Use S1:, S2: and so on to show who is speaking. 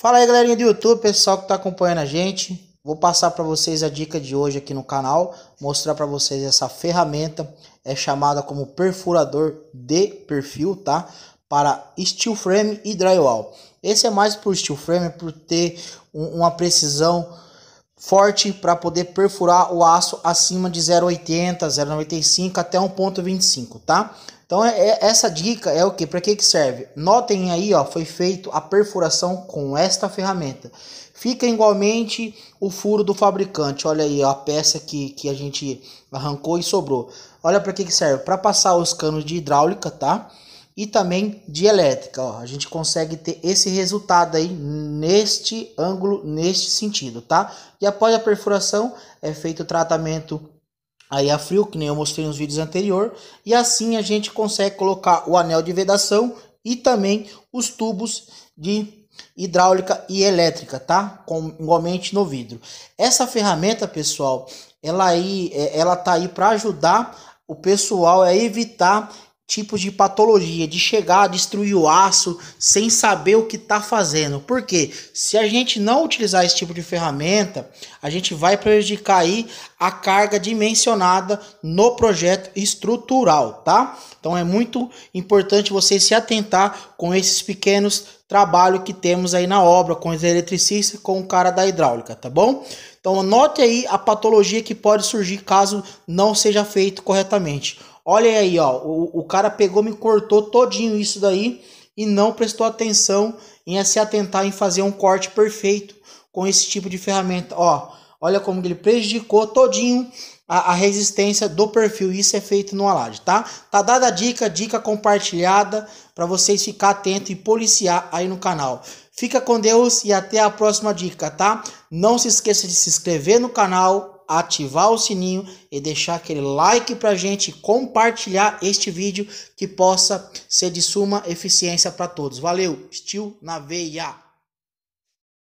S1: Fala aí, galerinha do YouTube, pessoal que está acompanhando a gente. Vou passar para vocês a dica de hoje aqui no canal, mostrar para vocês essa ferramenta, é chamada como perfurador de perfil, tá? Para steel frame e drywall. Esse é mais por steel frame, por ter um, uma precisão forte para poder perfurar o aço acima de 0,80, 0,95 até 1,25, tá? Então é, é, essa dica é o que? Para que, que serve? Notem aí, ó, foi feito a perfuração com esta ferramenta. Fica igualmente o furo do fabricante. Olha aí, ó, a peça que, que a gente arrancou e sobrou. Olha para que, que serve? Para passar os canos de hidráulica, tá? E também de elétrica. Ó. A gente consegue ter esse resultado aí neste ângulo, neste sentido, tá? E após a perfuração é feito o tratamento aí a frio, que nem eu mostrei nos vídeos anterior, e assim a gente consegue colocar o anel de vedação e também os tubos de hidráulica e elétrica, tá? Com, igualmente no vidro. Essa ferramenta, pessoal, ela aí, é, ela tá aí para ajudar o pessoal a evitar tipos de patologia, de chegar a destruir o aço sem saber o que está fazendo. Porque se a gente não utilizar esse tipo de ferramenta, a gente vai prejudicar aí a carga dimensionada no projeto estrutural, tá? Então é muito importante você se atentar com esses pequenos trabalhos que temos aí na obra, com os eletricistas, com o cara da hidráulica, tá bom? Então anote aí a patologia que pode surgir caso não seja feito corretamente. Olha aí, ó, o, o cara pegou, me cortou todinho isso daí e não prestou atenção em se atentar em fazer um corte perfeito com esse tipo de ferramenta. Ó, olha como ele prejudicou todinho a, a, resistência do perfil. Isso é feito no alarde, tá? Tá dada a dica, dica compartilhada para vocês ficar atento e policiar aí no canal. Fica com Deus e até a próxima dica, tá? Não se esqueça de se inscrever no canal, ativar o sininho e deixar aquele like pra gente compartilhar este vídeo que possa ser de suma eficiência para todos. Valeu, estilo na veia!